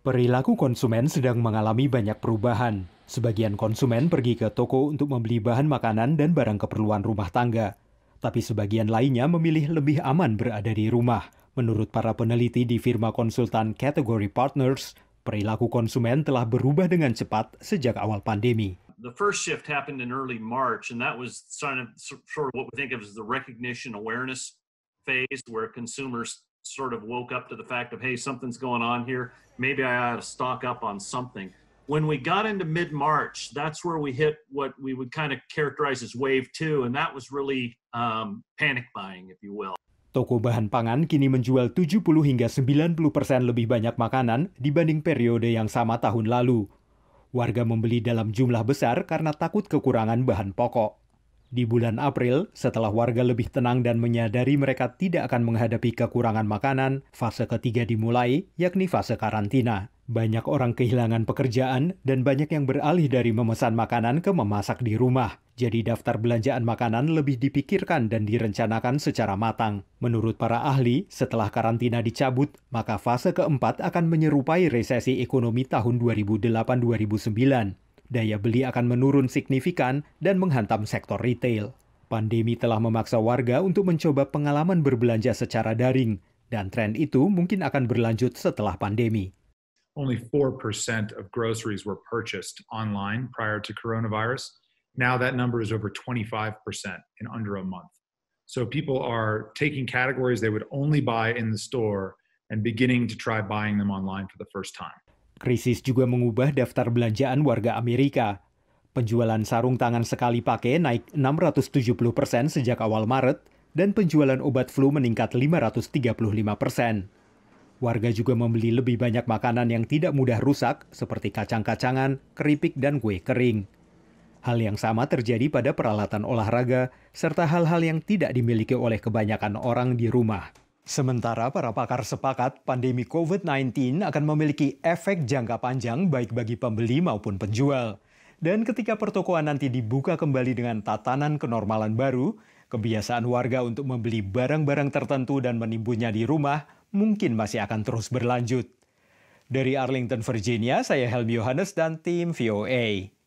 Perilaku konsumen sedang mengalami banyak perubahan. Sebagian konsumen pergi ke toko untuk membeli bahan makanan dan barang keperluan rumah tangga. Tapi sebagian lainnya memilih lebih aman berada di rumah. Menurut para peneliti di firma konsultan Category Partners, perilaku konsumen telah berubah dengan cepat sejak awal pandemi. The first shift happened in early March, and that was sort of, sort of what we think of as the recognition awareness phase, where consumers sort of woke up to the fact of, hey, something's going on here. Maybe I ought to stock up on something. When we got into mid March, that's where we hit what we would kind of characterize as wave two, and that was really um, panic buying, if you will. Toko bahan pangan kini menjual 70 hingga 90 persen lebih banyak makanan dibanding periode yang sama tahun lalu. Warga membeli dalam jumlah besar karena takut kekurangan bahan pokok. Di bulan April, setelah warga lebih tenang dan menyadari mereka tidak akan menghadapi kekurangan makanan, fase ketiga dimulai, yakni fase karantina. Banyak orang kehilangan pekerjaan dan banyak yang beralih dari memesan makanan ke memasak di rumah. Jadi daftar belanjaan makanan lebih dipikirkan dan direncanakan secara matang. Menurut para ahli, setelah karantina dicabut, maka fase keempat akan menyerupai resesi ekonomi tahun 2008-2009 daya beli akan menurun signifikan dan menghantam sektor retail. Pandemi telah memaksa warga untuk mencoba pengalaman berbelanja secara daring, dan tren itu mungkin akan berlanjut setelah pandemi. Only 4% of groceries were purchased online prior to coronavirus. Now that number is over 25% in under a month. So people are taking categories they would only buy in the store and beginning to try buying them online for the first time. Krisis juga mengubah daftar belanjaan warga Amerika. Penjualan sarung tangan sekali pakai naik 670 persen sejak awal Maret, dan penjualan obat flu meningkat 535 persen. Warga juga membeli lebih banyak makanan yang tidak mudah rusak, seperti kacang-kacangan, keripik, dan kue kering. Hal yang sama terjadi pada peralatan olahraga, serta hal-hal yang tidak dimiliki oleh kebanyakan orang di rumah. Sementara para pakar sepakat pandemi COVID-19 akan memiliki efek jangka panjang baik bagi pembeli maupun penjual. Dan ketika pertokoan nanti dibuka kembali dengan tatanan kenormalan baru, kebiasaan warga untuk membeli barang-barang tertentu dan menimbunnya di rumah mungkin masih akan terus berlanjut. Dari Arlington, Virginia, saya Helmi Yohanes dan tim VOA.